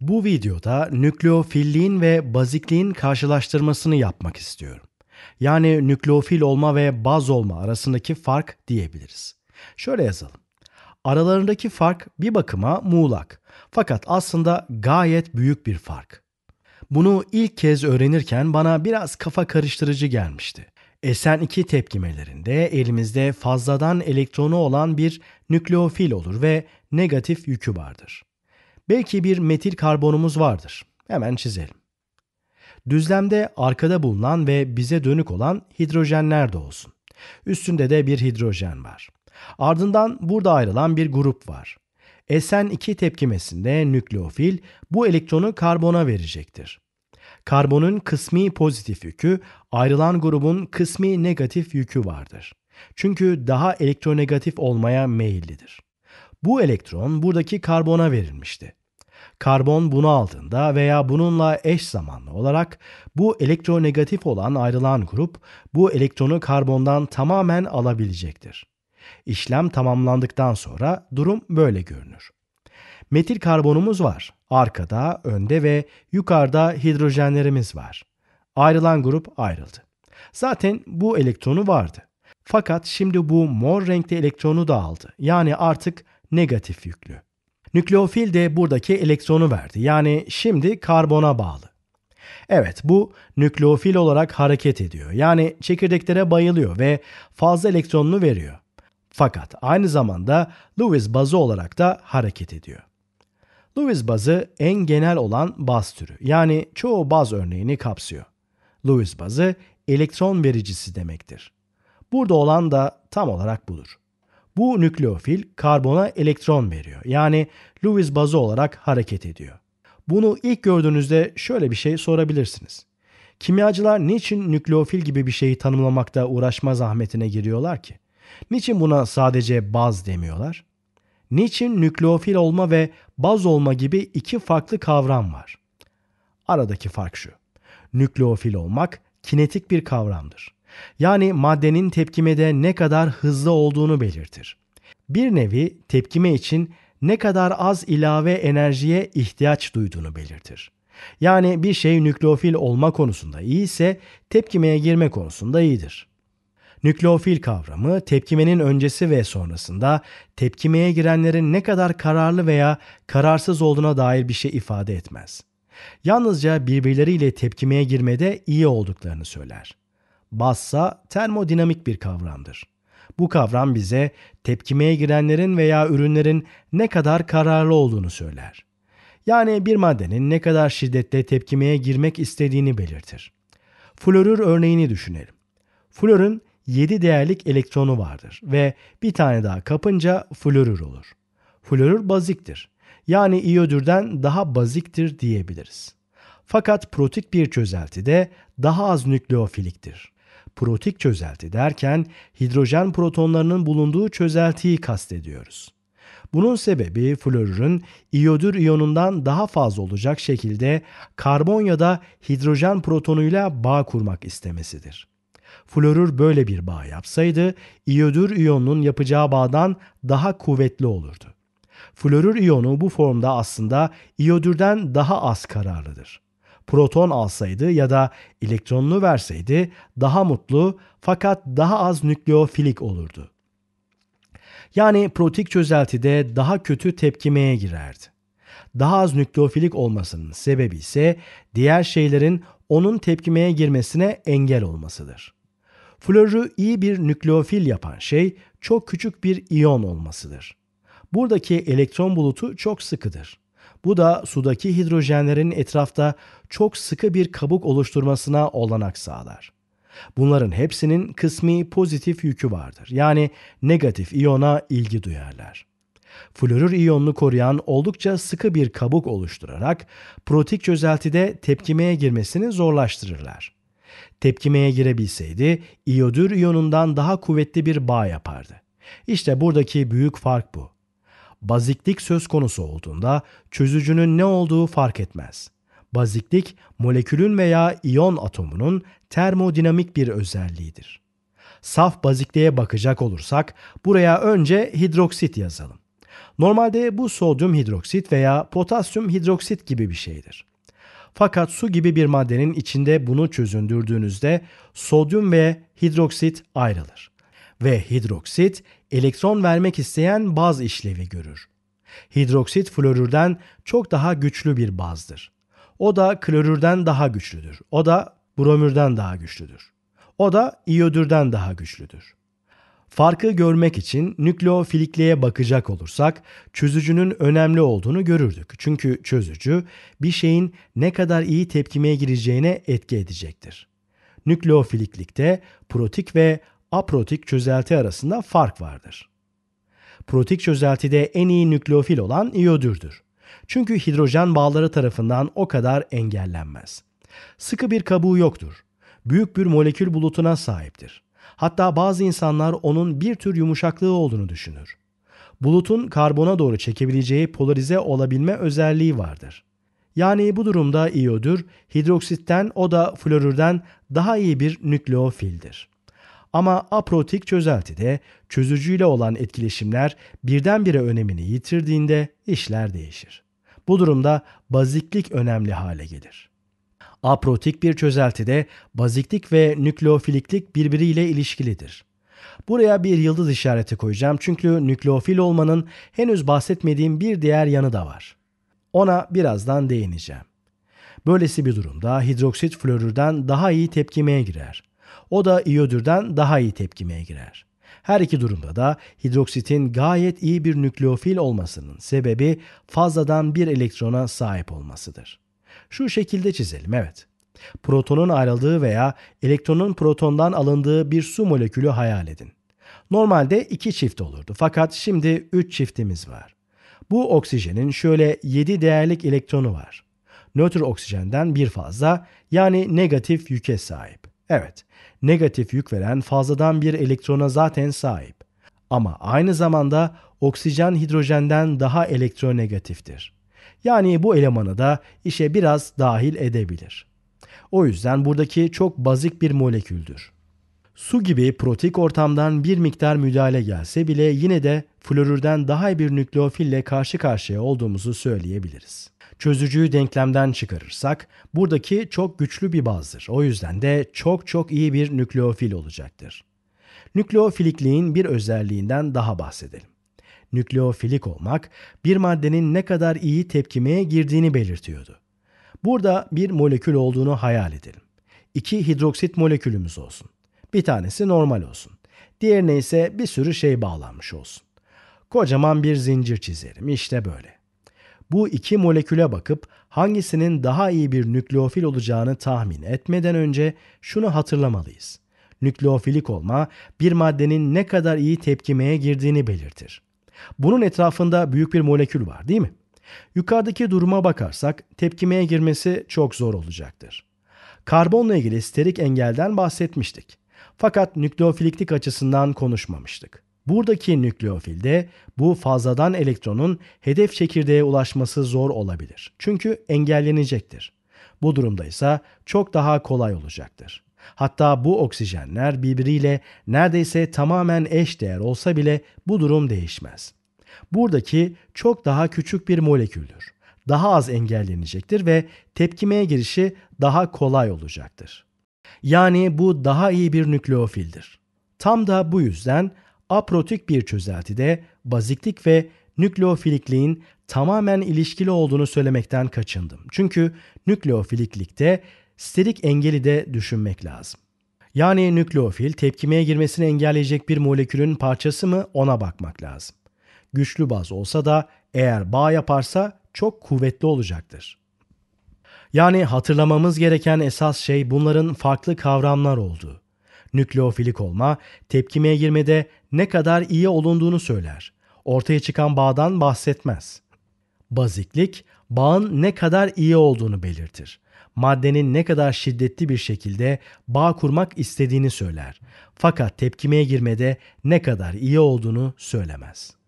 Bu videoda nükleofilliğin ve bazikliğin karşılaştırmasını yapmak istiyorum. Yani nükleofil olma ve baz olma arasındaki fark diyebiliriz. Şöyle yazalım. Aralarındaki fark bir bakıma muğlak fakat aslında gayet büyük bir fark. Bunu ilk kez öğrenirken bana biraz kafa karıştırıcı gelmişti. E SN2 tepkimelerinde elimizde fazladan elektronu olan bir nükleofil olur ve negatif yükü vardır. Belki bir metil karbonumuz vardır. Hemen çizelim. Düzlemde arkada bulunan ve bize dönük olan hidrojenler de olsun. Üstünde de bir hidrojen var. Ardından burada ayrılan bir grup var. SN2 tepkimesinde nükleofil bu elektronu karbona verecektir. Karbonun kısmi pozitif yükü, ayrılan grubun kısmi negatif yükü vardır. Çünkü daha elektronegatif olmaya meyillidir. Bu elektron buradaki karbona verilmişti. Karbon bunu aldığında veya bununla eş zamanlı olarak bu elektronegatif olan ayrılan grup bu elektronu karbondan tamamen alabilecektir. İşlem tamamlandıktan sonra durum böyle görünür. Metil karbonumuz var. Arkada, önde ve yukarıda hidrojenlerimiz var. Ayrılan grup ayrıldı. Zaten bu elektronu vardı. Fakat şimdi bu mor renkli elektronu da aldı. Yani artık negatif yüklü. Nükleofil de buradaki elektronu verdi. Yani şimdi karbona bağlı. Evet bu nükleofil olarak hareket ediyor. Yani çekirdeklere bayılıyor ve fazla elektronunu veriyor. Fakat aynı zamanda Lewis bazı olarak da hareket ediyor. Lewis bazı en genel olan baz türü. Yani çoğu baz örneğini kapsıyor. Lewis bazı elektron vericisi demektir. Burada olan da tam olarak budur. Bu nükleofil karbona elektron veriyor. Yani Lewis bazı olarak hareket ediyor. Bunu ilk gördüğünüzde şöyle bir şey sorabilirsiniz. Kimyacılar niçin nükleofil gibi bir şeyi tanımlamakta uğraşma zahmetine giriyorlar ki? Niçin buna sadece baz demiyorlar? Niçin nükleofil olma ve baz olma gibi iki farklı kavram var? Aradaki fark şu. Nükleofil olmak kinetik bir kavramdır. Yani maddenin tepkimede ne kadar hızlı olduğunu belirtir. Bir nevi tepkime için ne kadar az ilave enerjiye ihtiyaç duyduğunu belirtir. Yani bir şey nükleofil olma konusunda iyi ise tepkimeye girme konusunda iyidir. Nükleofil kavramı tepkimenin öncesi ve sonrasında tepkimeye girenlerin ne kadar kararlı veya kararsız olduğuna dair bir şey ifade etmez. Yalnızca birbirleriyle tepkimeye girmede iyi olduklarını söyler bassa termodinamik bir kavramdır. Bu kavram bize tepkimeye girenlerin veya ürünlerin ne kadar kararlı olduğunu söyler. Yani bir maddenin ne kadar şiddetle tepkimeye girmek istediğini belirtir. Florür örneğini düşünelim. Florun 7 değerlik elektronu vardır ve bir tane daha kapınca florür olur. Florür baziktir. Yani iyodürden daha baziktir diyebiliriz. Fakat protik bir çözeltide daha az nükleofiliktir protik çözelti derken hidrojen protonlarının bulunduğu çözeltiyi kastediyoruz. Bunun sebebi florürün iyodür iyonundan daha fazla olacak şekilde karbon ya da hidrojen protonuyla bağ kurmak istemesidir. Florür böyle bir bağ yapsaydı iyodür iyonunun yapacağı bağdan daha kuvvetli olurdu. Florür iyonu bu formda aslında iyodürden daha az kararlıdır proton alsaydı ya da elektronunu verseydi daha mutlu fakat daha az nükleofilik olurdu. Yani protik çözeltide daha kötü tepkimeye girerdi. Daha az nükleofilik olmasının sebebi ise diğer şeylerin onun tepkimeye girmesine engel olmasıdır. Flörü iyi bir nükleofil yapan şey çok küçük bir iyon olmasıdır. Buradaki elektron bulutu çok sıkıdır. Bu da sudaki hidrojenlerin etrafta çok sıkı bir kabuk oluşturmasına olanak sağlar. Bunların hepsinin kısmi pozitif yükü vardır. Yani negatif iyona ilgi duyarlar. Florür iyonunu koruyan oldukça sıkı bir kabuk oluşturarak protik çözeltide tepkimeye girmesini zorlaştırırlar. Tepkimeye girebilseydi iyodür iyonundan daha kuvvetli bir bağ yapardı. İşte buradaki büyük fark bu baziklik söz konusu olduğunda çözücünün ne olduğu fark etmez. Baziklik, molekülün veya iyon atomunun termodinamik bir özelliğidir. Saf bazikliğe bakacak olursak buraya önce hidroksit yazalım. Normalde bu sodyum hidroksit veya potasyum hidroksit gibi bir şeydir. Fakat su gibi bir maddenin içinde bunu çözündürdüğünüzde sodyum ve hidroksit ayrılır ve hidroksit elektron vermek isteyen baz işlevi görür. Hidroksit florürden çok daha güçlü bir bazdır. O da klorürden daha güçlüdür. O da bromürden daha güçlüdür. O da iyodürden daha güçlüdür. Farkı görmek için nükleofilikliğe bakacak olursak çözücünün önemli olduğunu görürdük. Çünkü çözücü bir şeyin ne kadar iyi tepkimeye gireceğine etki edecektir. Nükleofiliklikte protik ve aprotik çözelti arasında fark vardır. Protik çözeltide en iyi nükleofil olan iyodürdür. Çünkü hidrojen bağları tarafından o kadar engellenmez. Sıkı bir kabuğu yoktur. Büyük bir molekül bulutuna sahiptir. Hatta bazı insanlar onun bir tür yumuşaklığı olduğunu düşünür. Bulutun karbona doğru çekebileceği polarize olabilme özelliği vardır. Yani bu durumda iyodür, hidroksitten o da florürden daha iyi bir nükleofildir. Ama aprotik çözeltide çözücüyle olan etkileşimler birdenbire önemini yitirdiğinde işler değişir. Bu durumda baziklik önemli hale gelir. Aprotik bir çözeltide baziklik ve nükleofiliklik birbiriyle ilişkilidir. Buraya bir yıldız işareti koyacağım çünkü nükleofil olmanın henüz bahsetmediğim bir diğer yanı da var. Ona birazdan değineceğim. Böylesi bir durumda hidroksit florürden daha iyi tepkimeye girer. O da iyodürden daha iyi tepkimeye girer. Her iki durumda da hidroksitin gayet iyi bir nükleofil olmasının sebebi fazladan bir elektrona sahip olmasıdır. Şu şekilde çizelim evet. Protonun ayrıldığı veya elektronun protondan alındığı bir su molekülü hayal edin. Normalde iki çift olurdu fakat şimdi üç çiftimiz var. Bu oksijenin şöyle 7 değerlik elektronu var. Nötr oksijenden bir fazla yani negatif yüke sahip. Evet, negatif yük veren fazladan bir elektrona zaten sahip. Ama aynı zamanda oksijen hidrojenden daha elektronegatiftir. Yani bu elemanı da işe biraz dahil edebilir. O yüzden buradaki çok bazik bir moleküldür. Su gibi protik ortamdan bir miktar müdahale gelse bile yine de florürden daha iyi bir nükleofille karşı karşıya olduğumuzu söyleyebiliriz çözücüyü denklemden çıkarırsak buradaki çok güçlü bir bazdır. O yüzden de çok çok iyi bir nükleofil olacaktır. Nükleofilikliğin bir özelliğinden daha bahsedelim. Nükleofilik olmak bir maddenin ne kadar iyi tepkimeye girdiğini belirtiyordu. Burada bir molekül olduğunu hayal edelim. İki hidroksit molekülümüz olsun. Bir tanesi normal olsun. Diğerine ise bir sürü şey bağlanmış olsun. Kocaman bir zincir çizerim. İşte böyle bu iki moleküle bakıp hangisinin daha iyi bir nükleofil olacağını tahmin etmeden önce şunu hatırlamalıyız. Nükleofilik olma bir maddenin ne kadar iyi tepkimeye girdiğini belirtir. Bunun etrafında büyük bir molekül var değil mi? Yukarıdaki duruma bakarsak tepkimeye girmesi çok zor olacaktır. Karbonla ilgili sterik engelden bahsetmiştik. Fakat nükleofiliklik açısından konuşmamıştık. Buradaki nükleofilde bu fazladan elektronun hedef çekirdeğe ulaşması zor olabilir. Çünkü engellenecektir. Bu durumda ise çok daha kolay olacaktır. Hatta bu oksijenler birbiriyle neredeyse tamamen eş değer olsa bile bu durum değişmez. Buradaki çok daha küçük bir moleküldür. Daha az engellenecektir ve tepkimeye girişi daha kolay olacaktır. Yani bu daha iyi bir nükleofildir. Tam da bu yüzden aprotik bir çözeltide baziklik ve nükleofilikliğin tamamen ilişkili olduğunu söylemekten kaçındım. Çünkü nükleofiliklikte sterik engeli de düşünmek lazım. Yani nükleofil tepkimeye girmesini engelleyecek bir molekülün parçası mı ona bakmak lazım. Güçlü baz olsa da eğer bağ yaparsa çok kuvvetli olacaktır. Yani hatırlamamız gereken esas şey bunların farklı kavramlar olduğu nükleofilik olma, tepkimeye girmede ne kadar iyi olunduğunu söyler. Ortaya çıkan bağdan bahsetmez. Baziklik, bağın ne kadar iyi olduğunu belirtir. Maddenin ne kadar şiddetli bir şekilde bağ kurmak istediğini söyler. Fakat tepkimeye girmede ne kadar iyi olduğunu söylemez.''